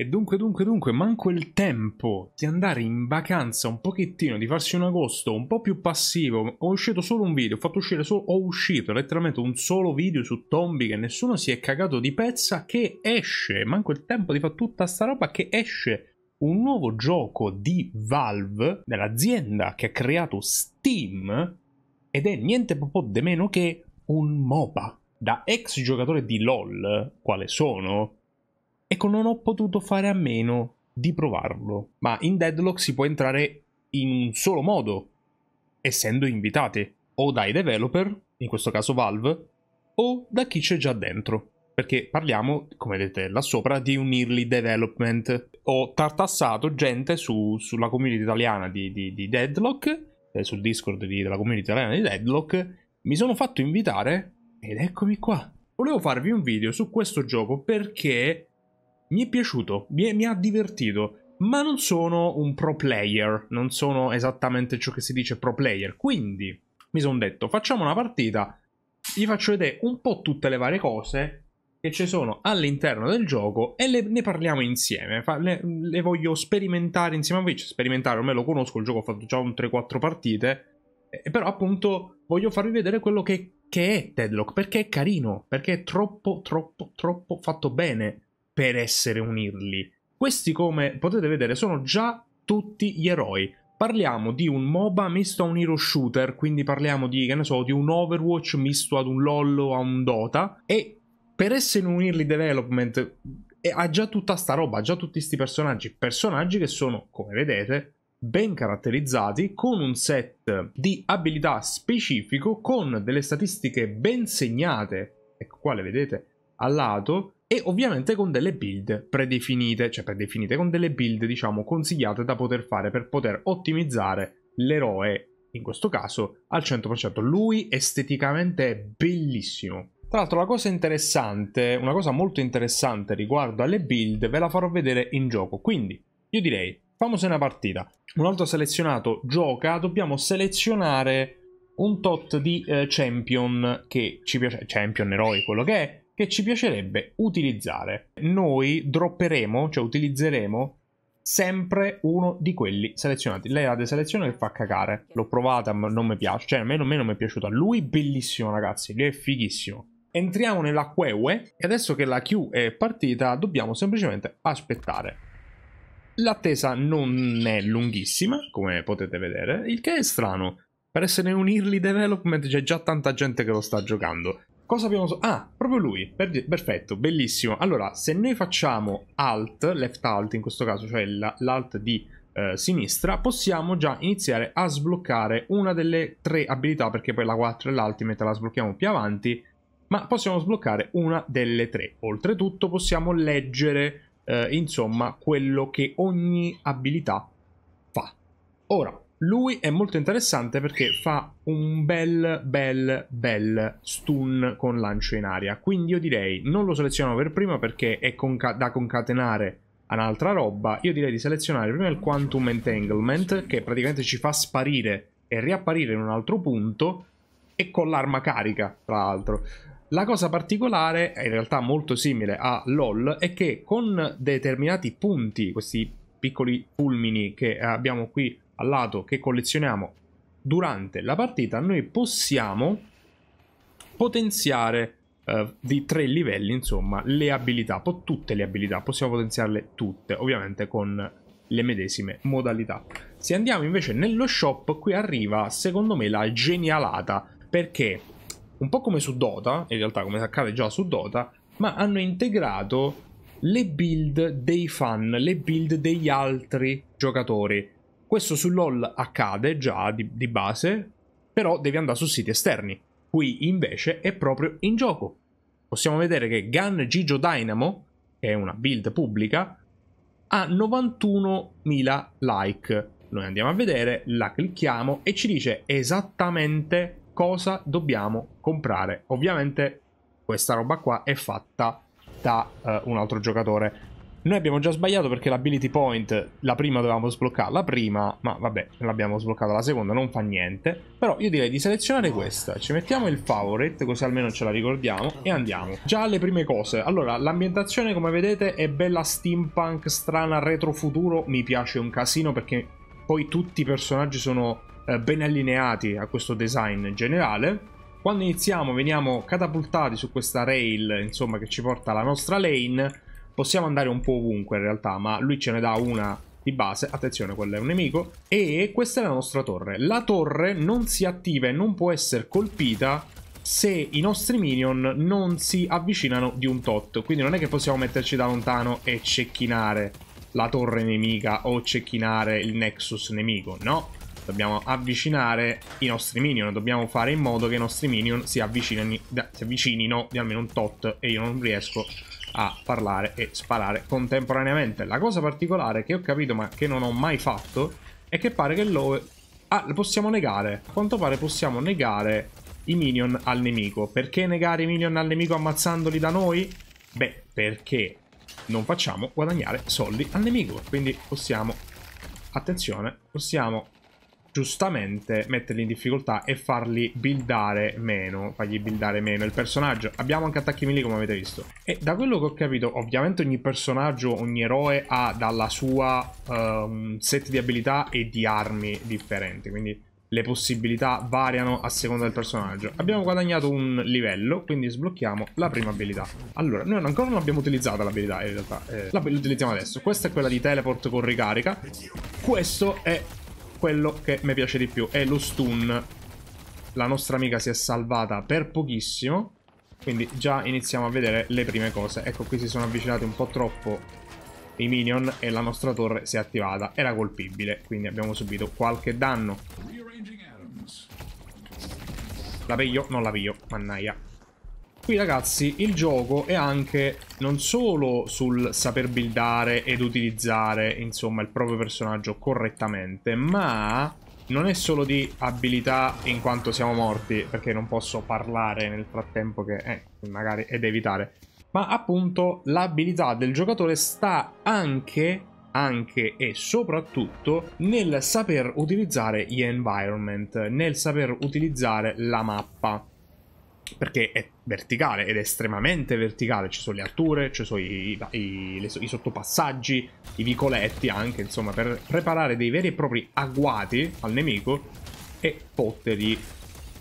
E dunque, dunque, dunque, manco il tempo di andare in vacanza un pochettino, di farsi un agosto un po' più passivo. Ho uscito solo un video, ho fatto uscire solo, ho uscito letteralmente un solo video su Tombi che nessuno si è cagato di pezza, che esce, manco il tempo di fare tutta sta roba che esce un nuovo gioco di Valve, dell'azienda che ha creato Steam, ed è niente proprio di meno che un MOBA. Da ex giocatore di LOL, quale sono, Ecco, non ho potuto fare a meno di provarlo, ma in Deadlock si può entrare in un solo modo, essendo invitate o dai developer, in questo caso Valve, o da chi c'è già dentro. Perché parliamo, come vedete là sopra, di un early development. Ho tartassato gente su, sulla community italiana di, di, di Deadlock, eh, sul Discord di, della community italiana di Deadlock, mi sono fatto invitare ed eccomi qua. Volevo farvi un video su questo gioco perché mi è piaciuto, mi, è, mi ha divertito ma non sono un pro player, non sono esattamente ciò che si dice pro player. Quindi mi sono detto, facciamo una partita, vi faccio vedere un po' tutte le varie cose che ci sono all'interno del gioco e le, ne parliamo insieme. Fa, le, le, voglio sperimentare insieme a voi, cioè, sperimentare, ormai lo conosco, il gioco ho fatto già un 3-4 partite, eh, però appunto voglio farvi vedere quello che, che è Deadlock, perché è carino, perché è troppo, troppo, troppo fatto bene per essere Irli. Questi, come potete vedere, sono già tutti gli eroi. Parliamo di un MOBA misto a un hero shooter, quindi parliamo di, che ne so, di un Overwatch misto ad un LOL o a un Dota. E per essere un early development ha già tutta sta roba, ha già tutti questi personaggi. Personaggi che sono, come vedete, ben caratterizzati, con un set di abilità specifico, con delle statistiche ben segnate, ecco qua le vedete, a lato, e ovviamente con delle build predefinite, cioè predefinite, con delle build diciamo consigliate da poter fare per poter ottimizzare l'eroe, in questo caso al 100%. Lui esteticamente è bellissimo. Tra l'altro la cosa interessante, una cosa molto interessante riguardo alle build ve la farò vedere in gioco, quindi io direi famose una partita. Una volta selezionato gioca, dobbiamo selezionare un tot di eh, champion che ci piace, champion eroi quello che è, che ci piacerebbe utilizzare. Noi dropperemo, cioè utilizzeremo sempre uno di quelli selezionati. Lei ha delle selezioni che fa cagare. L'ho provata, ma non mi piace. Cioè, a me, non, a me non mi è piaciuta. Lui bellissimo, ragazzi. Lui è fighissimo. Entriamo nella queue. e adesso che la Q è partita dobbiamo semplicemente aspettare. L'attesa non è lunghissima, come potete vedere, il che è strano. Per essere un early development c'è già tanta gente che lo sta giocando. Cosa abbiamo... So- ah, proprio lui. Per- perfetto, bellissimo. Allora, se noi facciamo alt, left alt in questo caso, cioè l'alt di eh, sinistra, possiamo già iniziare a sbloccare una delle tre abilità, perché poi la 4 e l'ultimate la sblocchiamo più avanti, ma possiamo sbloccare una delle tre. Oltretutto possiamo leggere, eh, insomma, quello che ogni abilità fa. Ora, lui è molto interessante perché fa un bel, bel, bel stun con lancio in aria. Quindi io direi non lo seleziono per prima perché è conca da concatenare un'altra roba. Io direi di selezionare prima il Quantum Entanglement che praticamente ci fa sparire e riapparire in un altro punto e con l'arma carica, tra l'altro. La cosa particolare, in realtà molto simile a LOL, è che con determinati punti, questi piccoli fulmini che abbiamo qui al lato che collezioniamo durante la partita, noi possiamo potenziare eh, di tre livelli, insomma, le abilità, po- tutte le abilità, possiamo potenziarle tutte, ovviamente con le medesime modalità. Se andiamo invece nello shop, qui arriva secondo me la genialata, perché un po' come su Dota, in realtà come accade già su Dota, ma hanno integrato le build dei fan, le build degli altri giocatori. Questo su LOL accade già di, di base, però devi andare su siti esterni. Qui invece è proprio in gioco. Possiamo vedere che Gun Gigio Dynamo, che è una build pubblica, ha 91.000 like. Noi andiamo a vedere, la clicchiamo e ci dice esattamente cosa dobbiamo comprare. Ovviamente questa roba qua è fatta da uh, un altro giocatore. Noi abbiamo già sbagliato perché l'ability point, la prima dovevamo sbloccare, la prima, ma vabbè, l'abbiamo sbloccata la seconda, non fa niente. Però io direi di selezionare questa, ci mettiamo il favorite, così almeno ce la ricordiamo, e andiamo. Già alle prime cose. Allora, l'ambientazione, come vedete, è bella steampunk, strana, retro futuro, mi piace un casino perché poi tutti i personaggi sono eh, ben allineati a questo design generale. Quando iniziamo veniamo catapultati su questa rail, insomma, che ci porta alla nostra lane Possiamo andare un po' ovunque in realtà, ma lui ce ne dà una di base. Attenzione, quello è un nemico. E questa è la nostra torre. La torre non si attiva e non può essere colpita se i nostri minion non si avvicinano di un tot. Quindi non è che possiamo metterci da lontano e cecchinare la torre nemica o cecchinare il nexus nemico, no? Dobbiamo avvicinare i nostri minion, dobbiamo fare in modo che i nostri minion si avvicinino, si avvicinino di almeno un tot e io non riesco a parlare e sparare contemporaneamente. La cosa particolare che ho capito ma che non ho mai fatto è che pare che lo... Ah, possiamo negare. A quanto pare possiamo negare i minion al nemico. Perché negare i minion al nemico ammazzandoli da noi? Beh, perché non facciamo guadagnare soldi al nemico. Quindi possiamo... Attenzione, possiamo giustamente metterli in difficoltà e farli buildare meno, fargli buildare meno il personaggio. Abbiamo anche attacchi melee come avete visto. E da quello che ho capito, ovviamente ogni personaggio, ogni eroe ha dalla sua um, set di abilità e di armi differenti, quindi le possibilità variano a seconda del personaggio. Abbiamo guadagnato un livello, quindi sblocchiamo la prima abilità. Allora, noi ancora non abbiamo utilizzato l'abilità in realtà, eh, la utilizziamo adesso. Questa è quella di teleport con ricarica. Questo è quello che mi piace di più è lo stun. La nostra amica si è salvata per pochissimo, quindi già iniziamo a vedere le prime cose. Ecco, qui si sono avvicinati un po' troppo i minion e la nostra torre si è attivata. Era colpibile, quindi abbiamo subito qualche danno. La piglio? Non la piglio, mannaia. Qui ragazzi il gioco è anche non solo sul saper buildare ed utilizzare insomma il proprio personaggio correttamente ma non è solo di abilità in quanto siamo morti perché non posso parlare nel frattempo che eh, magari è da evitare ma appunto l'abilità del giocatore sta anche anche e soprattutto nel saper utilizzare gli environment, nel saper utilizzare la mappa perché è verticale ed è estremamente verticale, ci sono le alture, ci sono i, i, le, i, sottopassaggi, i vicoletti anche, insomma, per preparare dei veri e propri agguati al nemico e fottergli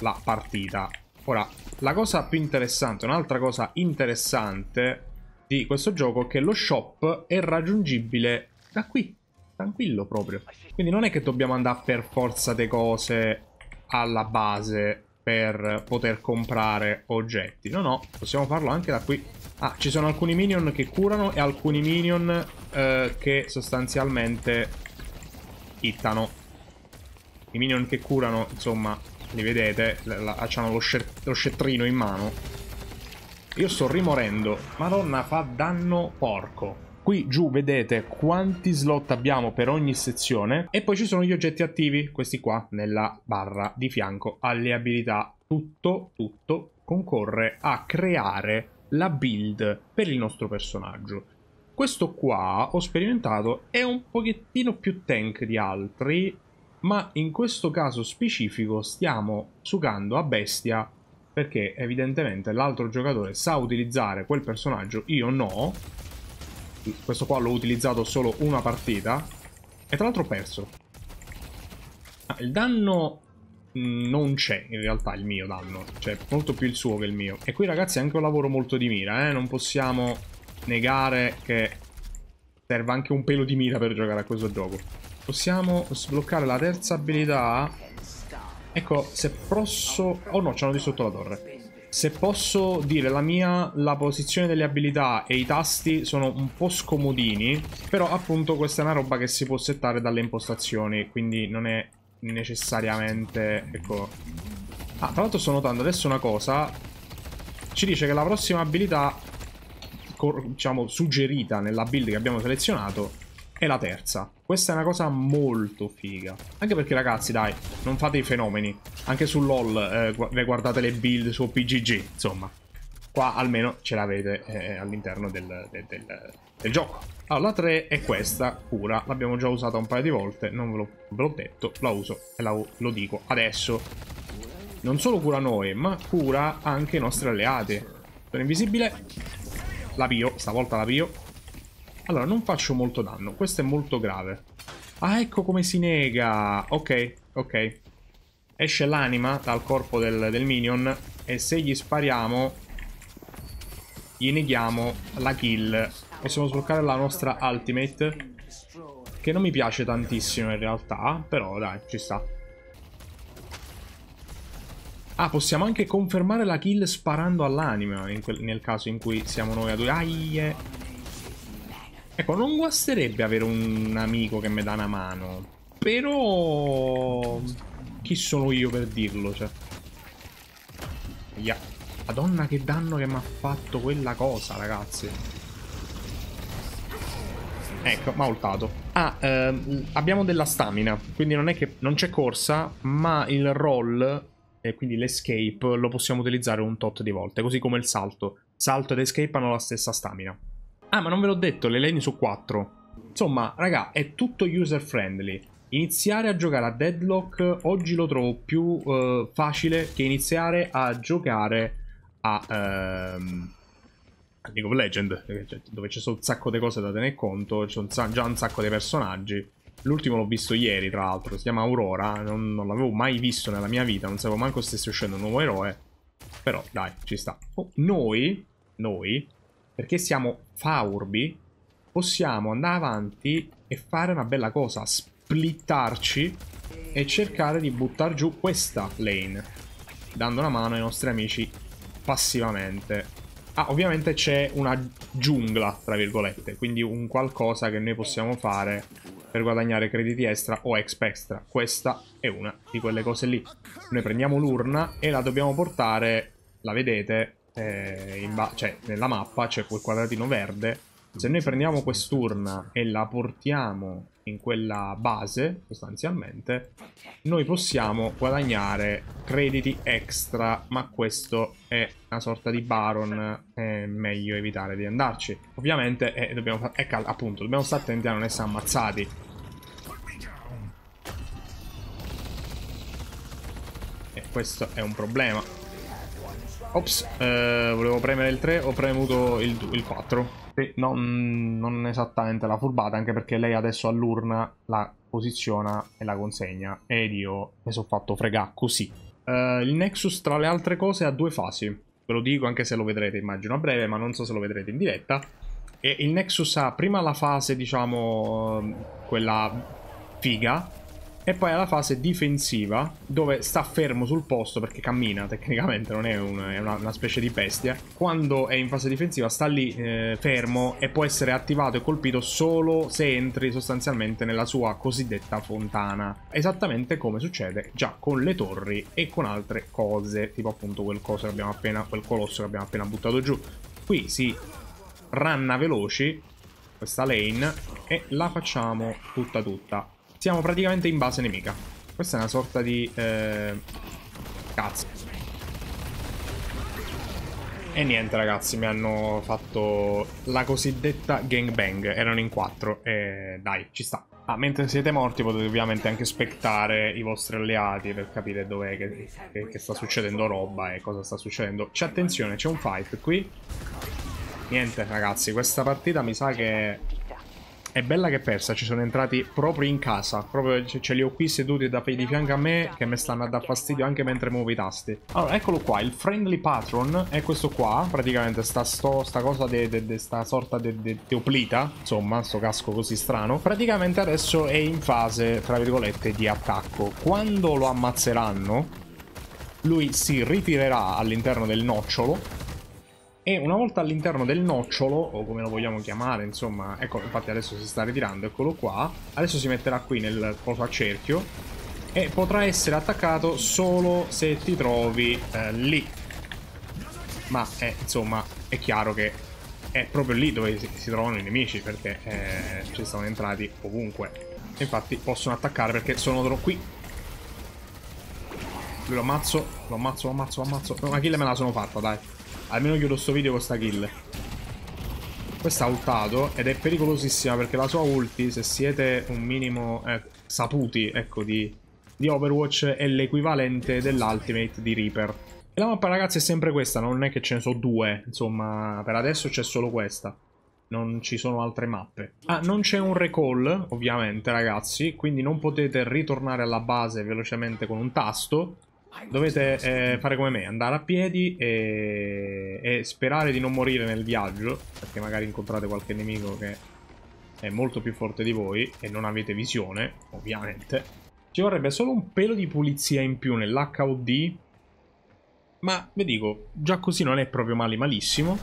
la partita. Ora, la cosa più interessante, un'altra cosa interessante di questo gioco è che lo shop è raggiungibile da qui, tranquillo proprio. Quindi non è che dobbiamo andare per forza di cose alla base per poter comprare oggetti. No, no, possiamo farlo anche da qui. Ah, ci sono alcuni minion che curano e alcuni minion eh, che sostanzialmente hittano. I minion che curano, insomma, li vedete, hanno lo, lo scetrino in mano. Io sto rimorendo. Madonna, fa danno porco. Qui giù vedete quanti slot abbiamo per ogni sezione e poi ci sono gli oggetti attivi, questi qua nella barra di fianco alle abilità. Tutto, tutto concorre a creare la build per il nostro personaggio. Questo qua ho sperimentato è un pochettino più tank di altri, ma in questo caso specifico stiamo sugando a bestia perché evidentemente l'altro giocatore sa utilizzare quel personaggio, io no, questo qua l'ho utilizzato solo una partita e tra l'altro ho perso. Ah, il danno mm, non c'è in realtà il mio danno, cioè molto più il suo che il mio. E qui ragazzi è anche un lavoro molto di mira, eh? non possiamo negare che serva anche un pelo di mira per giocare a questo gioco. Possiamo sbloccare la terza abilità. Ecco, se posso... Oh no, ci hanno distrutto la torre. Se posso dire la mia, la posizione delle abilità e i tasti sono un po' scomodini, però appunto questa è una roba che si può settare dalle impostazioni, quindi non è necessariamente... ecco... Ah, tra l'altro sto notando adesso una cosa, ci dice che la prossima abilità, diciamo, suggerita nella build che abbiamo selezionato e la terza. Questa è una cosa molto figa. Anche perché ragazzi, dai, non fate i fenomeni. Anche su LoL eh, guardate le build su PGG, insomma. Qua almeno ce l'avete eh, all'interno del, del, del, del, gioco. Allora, la 3 è questa, cura. L'abbiamo già usata un paio di volte, non ve l'ho detto, la uso e la, lo dico adesso. Non solo cura noi, ma cura anche i nostri alleati. Sono invisibile. La pio, stavolta la pio. Allora, non faccio molto danno. Questo è molto grave. Ah, ecco come si nega. Ok, ok. Esce l'anima dal corpo del, del minion. E se gli spariamo, gli neghiamo la kill. Possiamo sbloccare la nostra ultimate. Che non mi piace tantissimo in realtà. Però dai, ci sta. Ah, possiamo anche confermare la kill sparando all'anima nel caso in cui siamo noi a due. Aie. Ecco, non guasterebbe avere un amico che mi dà una mano. Però... Chi sono io per dirlo, cioè? Yeah. Madonna che danno che mi ha fatto quella cosa, ragazzi. Ecco, ma ha ultato. Ah, ehm, abbiamo della stamina, quindi non è che non c'è corsa, ma il roll, e quindi l'escape, lo possiamo utilizzare un tot di volte, così come il salto. Salto ed escape hanno la stessa stamina. Ah, ma non ve l'ho detto, le lane su 4. Insomma, raga, è tutto user friendly. Iniziare a giocare a Deadlock oggi lo trovo più uh, facile che iniziare a giocare a... Um, League of Legends, dove c'è un sacco di cose da tenere conto, c'è già un sacco di personaggi. L'ultimo l'ho visto ieri, tra l'altro, si chiama Aurora, non, non l'avevo mai visto nella mia vita, non sapevo manco stesse uscendo un nuovo eroe. Però, dai, ci sta. Oh, noi, noi, perché siamo faurbi, possiamo andare avanti e fare una bella cosa, splittarci e cercare di buttare giù questa lane, dando una mano ai nostri amici passivamente. Ah, ovviamente c'è una giungla, tra virgolette, quindi un qualcosa che noi possiamo fare per guadagnare crediti extra o exp extra. Questa è una di quelle cose lì. Noi prendiamo l'urna e la dobbiamo portare, la vedete, eh, cioè, nella mappa c'è quel quadratino verde. Se noi prendiamo quest'urna e la portiamo in quella base, sostanzialmente, noi possiamo guadagnare crediti extra, ma questo è una sorta di baron, è meglio evitare di andarci. Ovviamente, eh, dobbiamo, eh, appunto, dobbiamo stare attenti a non essere ammazzati. E eh, questo è un problema. Ops, eh, volevo premere il 3, ho premuto il, il 4. Sì, non, mm, non esattamente la furbata, anche perché lei adesso all'urna la posiziona e la consegna. Ed io mi sono fatto fregà così. Eh, il Nexus, tra le altre cose, ha due fasi. Ve lo dico anche se lo vedrete, immagino, a breve, ma non so se lo vedrete in diretta. E il Nexus ha prima la fase, diciamo, quella figa, e poi alla fase difensiva, dove sta fermo sul posto perché cammina, tecnicamente non è, un, è una, una, specie di bestia. Quando è in fase difensiva sta lì eh, fermo e può essere attivato e colpito solo se entri sostanzialmente nella sua cosiddetta fontana. Esattamente come succede già con le torri e con altre cose, tipo appunto quel, appena, quel colosso che abbiamo appena buttato giù. Qui si ranna veloci questa lane e la facciamo tutta tutta siamo praticamente in base nemica. Questa è una sorta di... Eh... Cazzo. E niente ragazzi, mi hanno fatto la cosiddetta gangbang. Erano in quattro e dai, ci sta. Ah, mentre siete morti potete ovviamente anche spettare i vostri alleati per capire dov'è che, che, che sta succedendo roba e cosa sta succedendo. C'è attenzione, c'è un fight qui. Niente ragazzi, questa partita mi sa che è bella che persa, ci sono entrati proprio in casa. Proprio ce li ho qui seduti da, di fianco a me che mi stanno a dar fastidio anche mentre muovo i tasti. Allora, eccolo qua, il friendly patron è questo qua. Praticamente sta, sto, sta cosa, de, de, de, sta sorta di teoplita, insomma, sto casco così strano. Praticamente adesso è in fase, tra virgolette, di attacco. Quando lo ammazzeranno, lui si ritirerà all'interno del nocciolo e una volta all'interno del nocciolo, o come lo vogliamo chiamare, insomma, ecco, infatti adesso si sta ritirando, eccolo qua, adesso si metterà qui nel coso a cerchio e potrà essere attaccato solo se ti trovi eh, lì. Ma, eh, insomma, è chiaro che è proprio lì dove si, si trovano i nemici, perché eh, ci sono entrati ovunque. Infatti possono attaccare perché sono loro qui. Lui lo ammazzo, lo ammazzo, lo ammazzo, lo ammazzo. No, ma kill me la sono fatta, dai. Almeno chiudo sto video con sta kill. Questa ha ultato ed è pericolosissima perché la sua ulti, se siete un minimo eh, saputi, ecco, di, di Overwatch, è l'equivalente dell'ultimate di Reaper. E la mappa, ragazzi, è sempre questa, non è che ce ne sono due. Insomma, per adesso c'è solo questa non ci sono altre mappe. Ah, non c'è un recall, ovviamente, ragazzi, quindi non potete ritornare alla base velocemente con un tasto, Dovete eh, fare come me, andare a piedi e... e sperare di non morire nel viaggio, perché magari incontrate qualche nemico che è molto più forte di voi e non avete visione, ovviamente. Ci vorrebbe solo un pelo di pulizia in più nell'HOD, ma vi dico, già così non è proprio male malissimo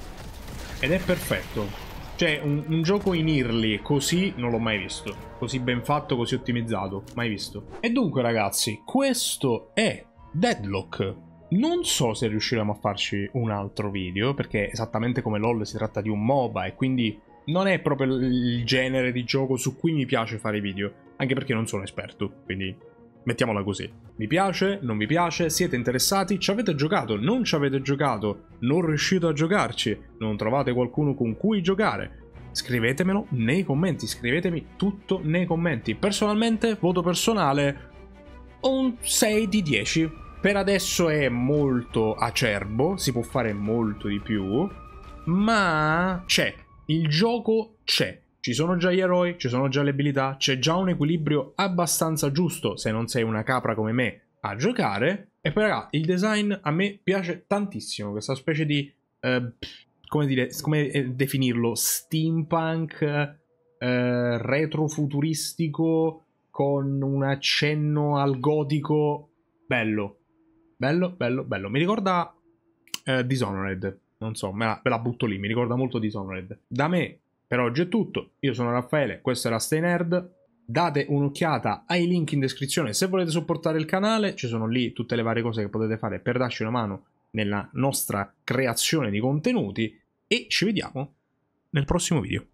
ed è perfetto. Cioè, un, un gioco in early così non l'ho mai visto. Così ben fatto, così ottimizzato, mai visto. E dunque ragazzi, questo è Deadlock. Non so se riusciremo a farci un altro video, perché esattamente come LOL si tratta di un MOBA e quindi non è proprio il genere di gioco su cui mi piace fare video, anche perché non sono esperto, quindi mettiamola così. Vi piace? Non vi piace? Siete interessati? Ci avete giocato? Non ci avete giocato? Non riuscite a giocarci? Non trovate qualcuno con cui giocare? Scrivetemelo nei commenti, scrivetemi tutto nei commenti. Personalmente, voto personale, un 6 di 10 per adesso è molto acerbo, si può fare molto di più, ma c'è, il gioco c'è. Ci sono già gli eroi, ci sono già le abilità, c'è già un equilibrio abbastanza giusto se non sei una capra come me a giocare. E poi raga, il design a me piace tantissimo, questa specie di... Eh, come dire, come eh, definirlo? Steampunk, eh, retrofuturistico, con un accenno al gotico, bello. Bello, bello, bello. Mi ricorda eh, Dishonored. Non so, me la, me la butto lì. Mi ricorda molto Dishonored. Da me per oggi è tutto. Io sono Raffaele, questo era Stay Nerd. Date un'occhiata ai link in descrizione se volete supportare il canale. Ci sono lì tutte le varie cose che potete fare per darci una mano nella nostra creazione di contenuti. E ci vediamo nel prossimo video.